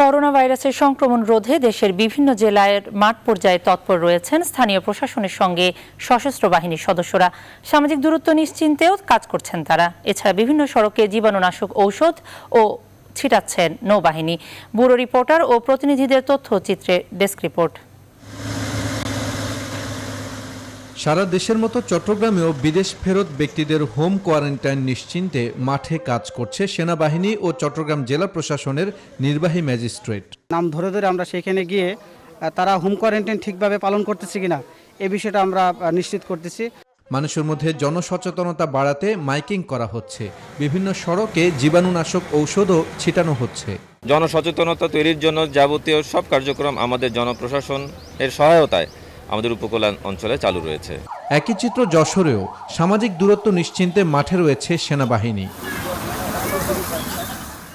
corona ভাইরাসের সংক্রমণ রোধে দেশের বিভিন্ন জেলায় মাঠ পর্যায়ে তৎপর রয়েছেন স্থানীয় প্রশাসনের সঙ্গে সশস্ত্র বাহিনীর সদস্যরা সামাজিক দূরত্ব নিশ্চিন্তেও কাজ করছেন তারা এছাড়া বিভিন্ন সড়কে জীবাণুনাশক ঔষধ ও ছিটাচ্ছেন নৌবাহিনী ব্যুরো রিপোর্টার ও প্রতিনিধিদের তথ্যচিত্রে ডেস্ক রিপোর্ট সারা দেশের মতো চট্টগ্রামেও বিদেশ ফেরত ব্যক্তিদের হোম কোয়ারেন্টাইন নিশ্চিন্তে মাঠে কাজ করছে সেনাবাহিনী ও চট্টগ্রাম জেলা প্রশাসনের নির্বাহী ম্যাজিস্ট্রেট নাম ধরে ধরে আমরা সেখানে গিয়ে তারা হোম কোয়ারেন্টাইন ঠিকভাবে পালন করতেছে কিনা এ বিষয়টা আমরা নিশ্চিত করতেছি মানুষের মধ্যে জনসচেতনতা বাড়াতে মাইকিং করা হচ্ছে বিভিন্ন সড়কে জীবাণুনাশক ঔষধও ছিটানো হচ্ছে জনসচেতনতা তৈরির জন্য যাবতীয় সব কার্যক্রম আমাদের জনপ্রশাসন এর সহায়তায় আমাদের উপকূল অঞ্চলে চালু রয়েছে একই চিত্র যশোরেও সামাজিক দূরত্ব নিশ্চিন্তে মাঠে রয়েছে সেনাবাহিনী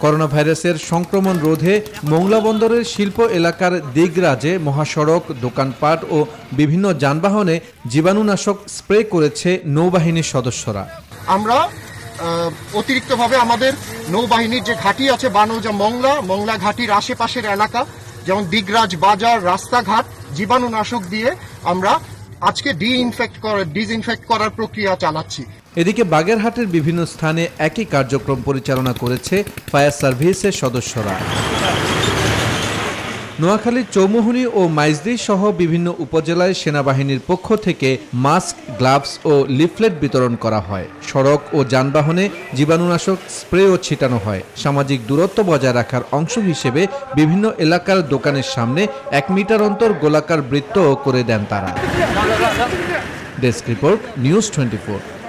করোনা ভাইরাসের সংক্রমণ রোধে মংলা বন্দরের শিল্প এলাকার দিগরাজে মহাসড়ক দোকানপাট ও বিভিন্ন যানবাহনে জীবাণুনাশক স্প্রে করেছে নৌবাহিনীর সদস্যরা আমরা অতিরিক্তভাবে আমাদের নৌবাহিনীর যে ঘাঁটি আছে বানৌজা মংলা মংলা ঘাঁটির আশেপাশের এলাকা যেমন দিগরাজ বাজার রাস্তাঘাট জীবাণুনাশক দিয়ে আমরা আজকে ইনফেক্ট করার ডিসইনফেক্ট করার প্রক্রিয়া চালাচ্ছি এদিকে বাগেরহাটের বিভিন্ন স্থানে একই কার্যক্রম পরিচালনা করেছে ফায়ার সার্ভিসের সদস্যরা নোয়াখালীর চৌমুহনী ও মাইজদি সহ বিভিন্ন উপজেলায় সেনাবাহিনীর পক্ষ থেকে মাস্ক গ্লাভস ও লিফলেট বিতরণ করা হয় সড়ক ও যানবাহনে জীবাণুনাশক স্প্রেও ছিটানো হয় সামাজিক দূরত্ব বজায় রাখার অংশ হিসেবে বিভিন্ন এলাকার দোকানের সামনে এক মিটার অন্তর গোলাকার বৃত্তও করে দেন তারা ডেস্ক রিপোর্ট নিউজ টোয়েন্টি